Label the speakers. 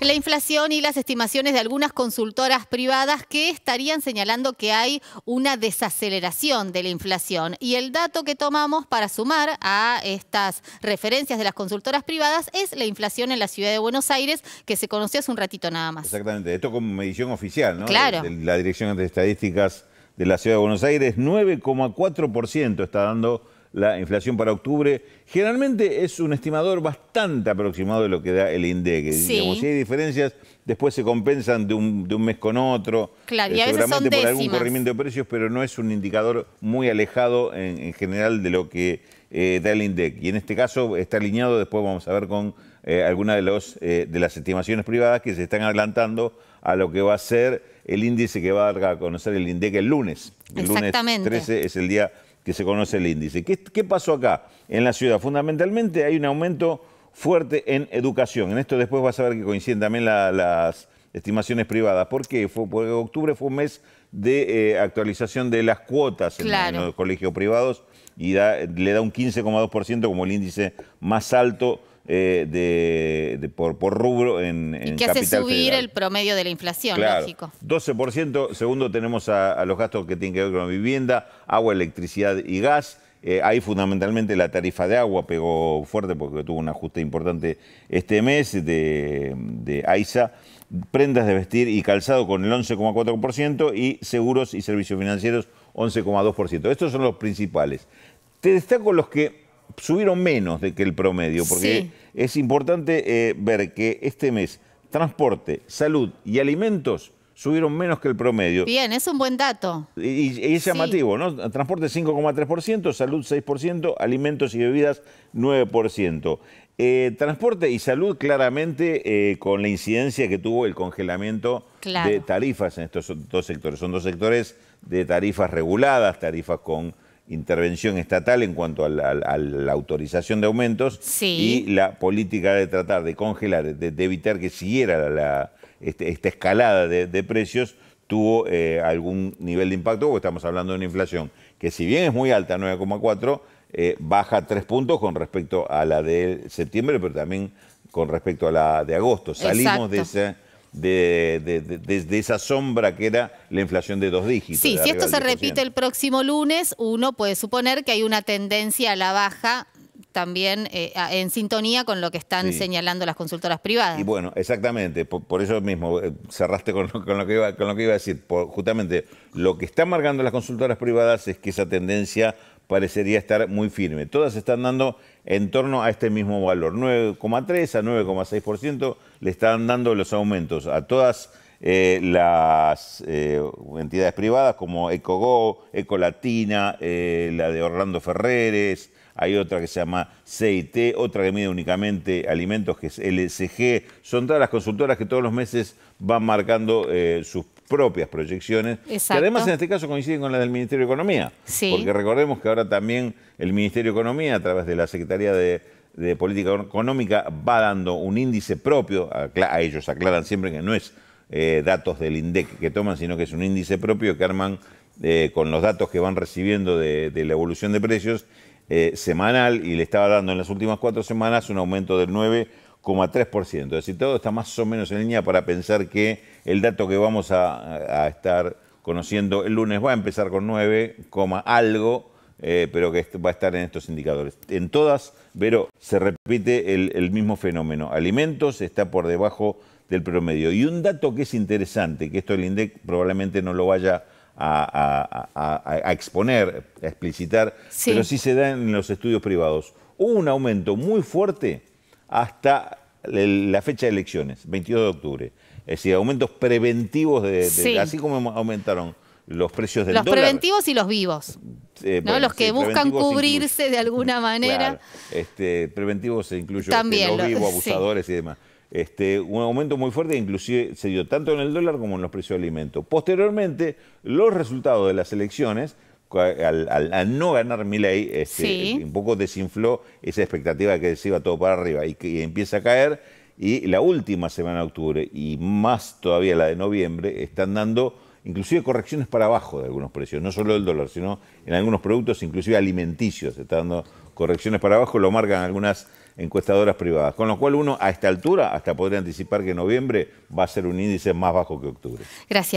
Speaker 1: La inflación y las estimaciones de algunas consultoras privadas que estarían señalando que hay una desaceleración de la inflación. Y el dato que tomamos para sumar a estas referencias de las consultoras privadas es la inflación en la ciudad de Buenos Aires, que se conoció hace un ratito nada más.
Speaker 2: Exactamente, esto como medición oficial, ¿no? Claro. la Dirección de Estadísticas de la Ciudad de Buenos Aires, 9,4% está dando la inflación para octubre. Generalmente es un estimador bastante aproximado de lo que da el INDEC. si hay diferencias, después se compensan de un, mes con otro. Claro, y eh, a veces seguramente por algún corrimiento de precios, pero no es un indicador muy alejado en, general de lo que eh, da el INDEC. Y en este caso está alineado, después vamos a ver con eh, algunas de, de las estimaciones privadas que se están adelantando a lo que va a ser el índice que va a dar a conocer el INDEC el lunes. El lunes 13 es el día que se conoce el índice. ¿Qué, pasó acá en la ciudad? Fundamentalmente hay un aumento fuerte en educación. En esto después vas a ver que coinciden también las estimaciones privadas. ¿Por qué? Fue, porque octubre fue un mes de eh, actualización de las cuotas en, los colegios privados y le da un 15,2% como el índice más alto eh, de, por, rubro en, en que hace subir
Speaker 1: el promedio de la inflación, claro. lógico.
Speaker 2: 12%, segundo tenemos a, los gastos que tienen que ver con la vivienda, agua, electricidad y gas. Eh, ahí fundamentalmente la tarifa de agua pegó fuerte porque tuvo un ajuste importante este mes de, de AISA prendas de vestir y calzado con el 11,4% y seguros y servicios financieros 11,2%. Estos son los principales. Te destaco los que subieron menos de que el promedio, porque es importante eh, ver que este mes transporte, salud y alimentos subieron menos que el promedio.
Speaker 1: Bien, es un buen dato.
Speaker 2: Y, es llamativo, ¿no? Transporte 5,3%, salud 6%, alimentos y bebidas 9%. Eh, transporte y salud claramente eh, con la incidencia que tuvo el congelamiento de tarifas en estos dos sectores. Son dos sectores de tarifas reguladas, tarifas con intervención estatal en cuanto a la, autorización de aumentos y la política de tratar de congelar, de, evitar que siguiera la, este, esta escalada de, precios, tuvo eh, algún nivel de impacto, porque estamos hablando de una inflación que si bien es muy alta, 9,4, eh, baja 3 puntos con respecto a la de septiembre, pero también con respecto a la de agosto. Salimos de esa de, de, esa sombra que era la inflación de dos dígitos. Sí, si esto se repite el
Speaker 1: próximo lunes, uno puede suponer que hay una tendencia a la baja también eh, en sintonía con lo que están señalando las consultoras privadas. Y
Speaker 2: bueno, exactamente, por, eso mismo eh, cerraste con lo, que iba, con lo que iba a decir. justamente lo que están marcando las consultoras privadas es que esa tendencia parecería estar muy firme. Todas están dando en torno a este mismo valor, 9,3 a 9,6% le están dando los aumentos a todas eh, las eh, entidades privadas como Ecogo, Ecolatina, eh, la de Orlando Ferreres, hay otra que se llama CIT, otra que mide únicamente alimentos que es LSG. Son todas las consultoras que todos los meses van marcando sus propias proyecciones, que además en este caso coinciden con las del Ministerio de Economía, porque recordemos que ahora también el Ministerio de Economía, a través de la Secretaría de, Política Económica, va dando un índice propio, a ellos aclaran siempre que no es eh, datos del INDEC que toman, sino que es un índice propio que arman eh, con los datos que van recibiendo de, la evolución de precios eh, semanal y le estaba dando en las últimas cuatro semanas un aumento del 9,3%. Es decir, todo está más o menos en línea para pensar que el dato que vamos a, estar conociendo el lunes va a empezar con 9, algo, pero que va a estar en estos indicadores. En todas, pero se repite el, el mismo fenómeno. Alimentos está por debajo del promedio. Y un dato que es interesante, que esto el INDEC probablemente no lo vaya a, exponer, a explicitar, pero sí se da en los estudios privados. Hubo un aumento muy fuerte hasta la fecha de elecciones, 22 de octubre. Es decir, aumentos preventivos, de, así como aumentaron los precios del los dólar. Los
Speaker 1: preventivos y los vivos.
Speaker 2: los que buscan cubrirse
Speaker 1: de alguna manera.
Speaker 2: este, preventivos se incluyen este, los vivos, abusadores y demás. Este, un aumento muy fuerte, inclusive se dio tanto en el dólar como en los precios de alimentos. Posteriormente, los resultados de las elecciones, al, no ganar mi este, eh, un poco desinfló esa expectativa de que se iba todo para arriba y empieza a caer. Y la última semana de octubre y más todavía la de noviembre están dando inclusive correcciones para abajo de algunos precios, no solo del dólar, sino en algunos productos, inclusive alimenticios, están dando correcciones para abajo, lo marcan algunas encuestadoras privadas. Con lo cual uno a esta altura hasta podría anticipar que noviembre va a ser un índice más bajo que octubre.
Speaker 1: Gracias.